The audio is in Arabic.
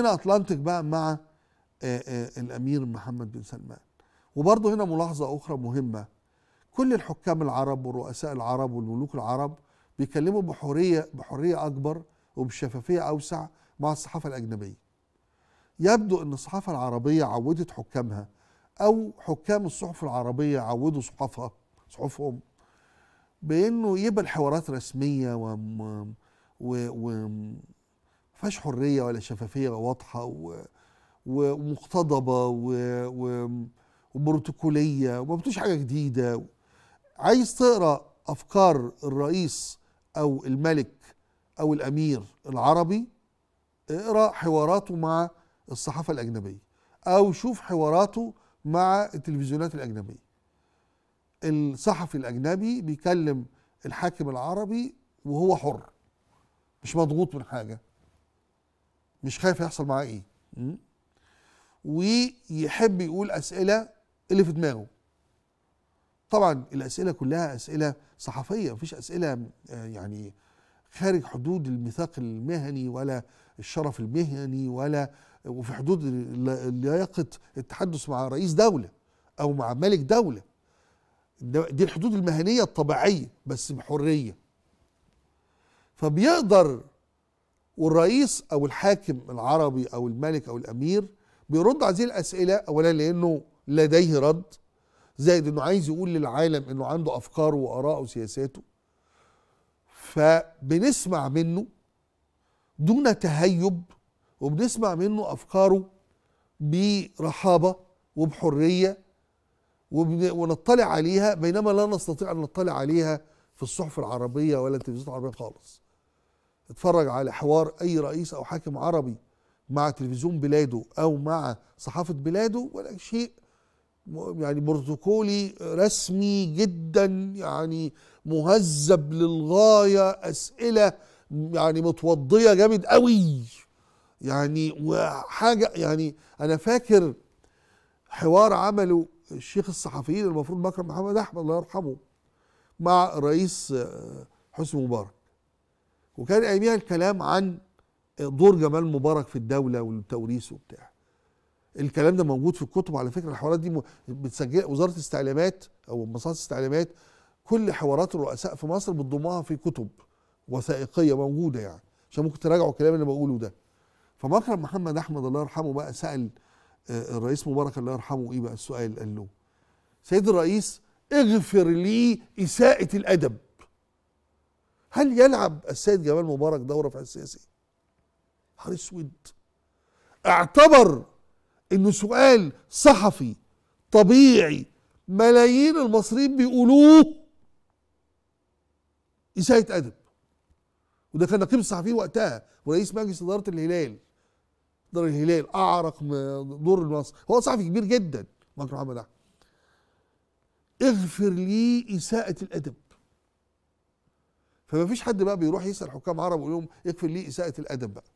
هنا اطلنتك بقى مع آه، آه، الامير محمد بن سلمان وبرضه هنا ملاحظه اخرى مهمه كل الحكام العرب والرؤساء العرب والملوك العرب بيتكلموا بحريه بحريه اكبر وبشفافيه اوسع مع الصحافه الاجنبيه يبدو ان الصحافه العربيه عودت حكامها او حكام الصحف العربيه عودوا صحافها صحفهم بانه يبقى الحوارات رسميه و, و... و... ما فيهاش حريه ولا شفافيه واضحه و... ومقتضبه و... و... وبروتوكوليه وما بتوش حاجه جديده عايز تقرا افكار الرئيس او الملك او الامير العربي اقرا حواراته مع الصحافه الاجنبيه او شوف حواراته مع التلفزيونات الاجنبيه الصحفي الاجنبي بيكلم الحاكم العربي وهو حر مش مضغوط من حاجه مش خايف يحصل معاه ايه ويحب يقول اسئله اللي في دماغه طبعا الاسئله كلها اسئله صحفيه مفيش اسئله آه، يعني خارج حدود الميثاق المهني ولا الشرف المهني ولا وفي حدود لياقه التحدث مع رئيس دوله او مع ملك دوله دي الحدود المهنيه الطبيعيه بس بحريه فبيقدر والرئيس او الحاكم العربي او الملك او الامير بيرد على هذه الاسئله اولا لانه لديه رد زائد انه عايز يقول للعالم انه عنده افكاره واراءه وسياساته فبنسمع منه دون تهيب وبنسمع منه افكاره برحابه وبحريه ونطلع عليها بينما لا نستطيع ان نطلع عليها في الصحف العربيه ولا التلفزيون العربيه خالص اتفرج على حوار اي رئيس او حاكم عربي مع تلفزيون بلاده او مع صحافه بلاده ولا شيء يعني بروتوكولي رسمي جدا يعني مهذب للغايه اسئله يعني متوضيه جامد قوي يعني وحاجه يعني انا فاكر حوار عمله الشيخ الصحفيين المفروض مكرم محمد احمد الله يرحمه مع الرئيس حسني مبارك وكان اياميها الكلام عن دور جمال مبارك في الدوله والتوريث وبتاع الكلام ده موجود في الكتب على فكره الحوارات دي بتسجل وزاره الاستعلامات او مصادر الاستعلامات كل حوارات الرؤساء في مصر بتضمها في كتب وثائقيه موجوده يعني عشان ممكن تراجعوا الكلام اللي بقوله ده فمكرم محمد احمد الله يرحمه بقى سال آه، الرئيس مبارك الله يرحمه ايه بقى السؤال قال له سيد الرئيس اغفر لي اساءه الادب هل يلعب السيد جمال مبارك دوره في السياسي نهار اسود اعتبر انه سؤال صحفي طبيعي ملايين المصريين بيقولوه اساءة ادب وده كان نقيب الصحفيين وقتها ورئيس مجلس اداره الهلال دار الهلال اعرق دور المصري هو صحفي كبير جدا مكرم محمد احمد اغفر لي اساءة الادب فما فيش حد بقى بيروح يسال حكام عرب ويقول لهم يكفي ليه اساءه الادب بقى